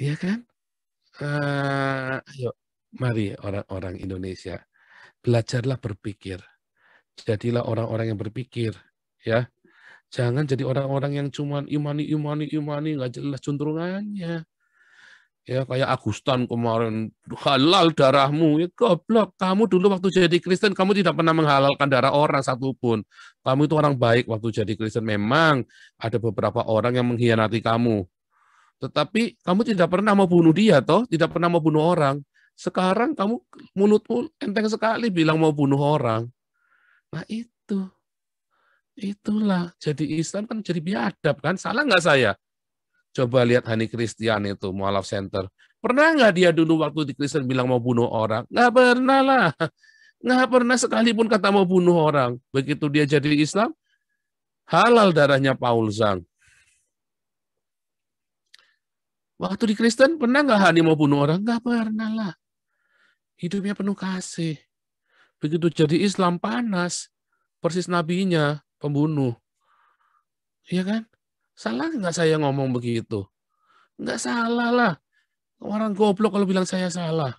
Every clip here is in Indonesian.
Iya kan? Uh, eh, ayo, mari orang-orang Indonesia belajarlah berpikir. Jadilah orang-orang yang berpikir, ya. Jangan jadi orang-orang yang cuman imani imani imani nggak jelas cenderungannya. Ya kayak Agustan kemarin halal darahmu ya goblok kamu dulu waktu jadi Kristen kamu tidak pernah menghalalkan darah orang satupun kamu itu orang baik waktu jadi Kristen memang ada beberapa orang yang mengkhianati kamu tetapi kamu tidak pernah mau bunuh dia, toh tidak pernah mau bunuh orang. Sekarang kamu mulutmu enteng sekali bilang mau bunuh orang. Nah itu, itulah. Jadi Islam kan jadi biadab kan? Salah nggak saya? Coba lihat Hani Christian itu, Mualaf Center. Pernah nggak dia dulu waktu di Kristen bilang mau bunuh orang? Nggak pernah lah. Nggak pernah sekalipun kata mau bunuh orang. Begitu dia jadi Islam, halal darahnya Paul Zhang. Waktu di Kristen pernah nggak Hani mau bunuh orang? Nggak pernah lah. Hidupnya penuh kasih. Begitu jadi Islam panas, persis nabinya pembunuh. Iya kan? Salah nggak saya ngomong begitu? Nggak salah lah. Orang goblok kalau bilang saya salah.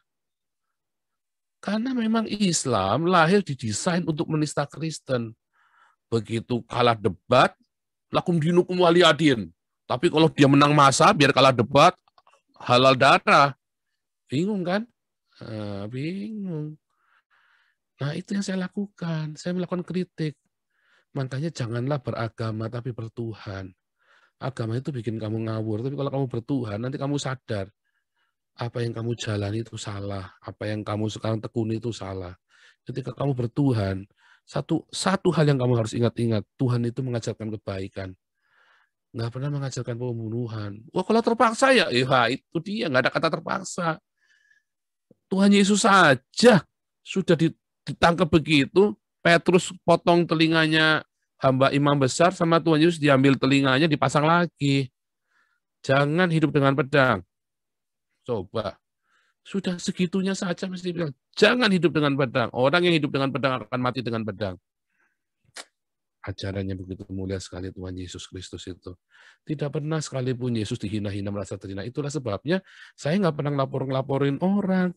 Karena memang Islam lahir didesain untuk menista Kristen. Begitu kalah debat, lakum dinukum adin. Tapi kalau dia menang masa, biar kalah debat, halal darah. Bingung kan? Nah, bingung. Nah itu yang saya lakukan. Saya melakukan kritik. Makanya janganlah beragama tapi bertuhan. Agama itu bikin kamu ngawur. Tapi kalau kamu bertuhan, nanti kamu sadar. Apa yang kamu jalani itu salah. Apa yang kamu sekarang tekuni itu salah. Ketika kamu bertuhan, satu satu hal yang kamu harus ingat-ingat, Tuhan itu mengajarkan kebaikan nggak pernah mengajarkan pembunuhan. Wah kalau terpaksa ya, ya itu dia nggak ada kata terpaksa. Tuhan Yesus saja sudah ditangkap begitu, Petrus potong telinganya hamba imam besar sama Tuhan Yesus diambil telinganya dipasang lagi. Jangan hidup dengan pedang. Coba. Sudah segitunya saja mesti bilang, jangan hidup dengan pedang. Orang yang hidup dengan pedang akan mati dengan pedang ajarannya begitu mulia sekali Tuhan Yesus Kristus itu. Tidak pernah sekalipun Yesus dihina-hina merasa terhina. Itulah sebabnya saya nggak pernah lapor ngelaporin orang.